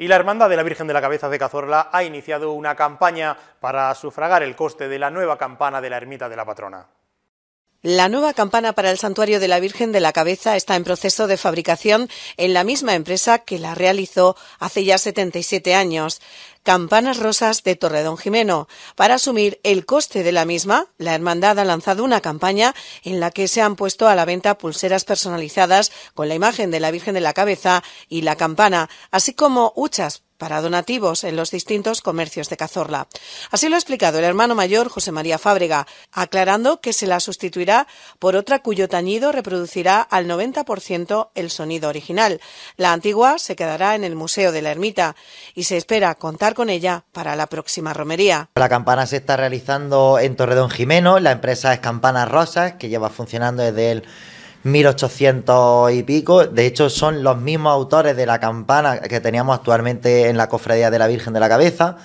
Y la Hermandad de la Virgen de la Cabeza de Cazorla ha iniciado una campaña para sufragar el coste de la nueva campana de la ermita de la patrona. La nueva campana para el santuario de la Virgen de la Cabeza está en proceso de fabricación en la misma empresa que la realizó hace ya 77 años. Campanas Rosas de Torredón Jimeno. Para asumir el coste de la misma, la hermandad ha lanzado una campaña en la que se han puesto a la venta pulseras personalizadas con la imagen de la Virgen de la Cabeza y la campana, así como huchas para donativos en los distintos comercios de Cazorla. Así lo ha explicado el hermano mayor José María Fábrega, aclarando que se la sustituirá por otra cuyo tañido reproducirá al 90% el sonido original. La antigua se quedará en el Museo de la Ermita y se espera contar con ella para la próxima romería. La campana se está realizando en Torredón Jimeno, la empresa es Campanas Rosas, que lleva funcionando desde el 1800 y pico. De hecho, son los mismos autores de la campana que teníamos actualmente en la Cofradía de la Virgen de la Cabeza.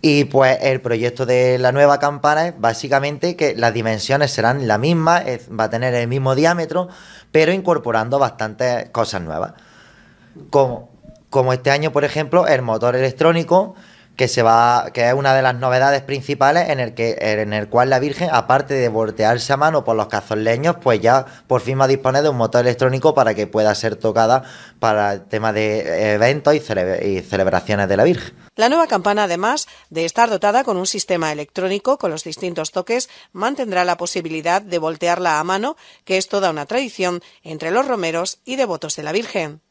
Y pues el proyecto de la nueva campana es básicamente que las dimensiones serán las mismas, va a tener el mismo diámetro, pero incorporando bastantes cosas nuevas. Como, como este año, por ejemplo, el motor electrónico que se va que es una de las novedades principales en el que en el cual la Virgen aparte de voltearse a mano por los cazoleños pues ya por fin va a disponer de un motor electrónico para que pueda ser tocada para tema de eventos y, y celebraciones de la Virgen. La nueva campana además de estar dotada con un sistema electrónico con los distintos toques mantendrá la posibilidad de voltearla a mano que es toda una tradición entre los romeros y devotos de la Virgen.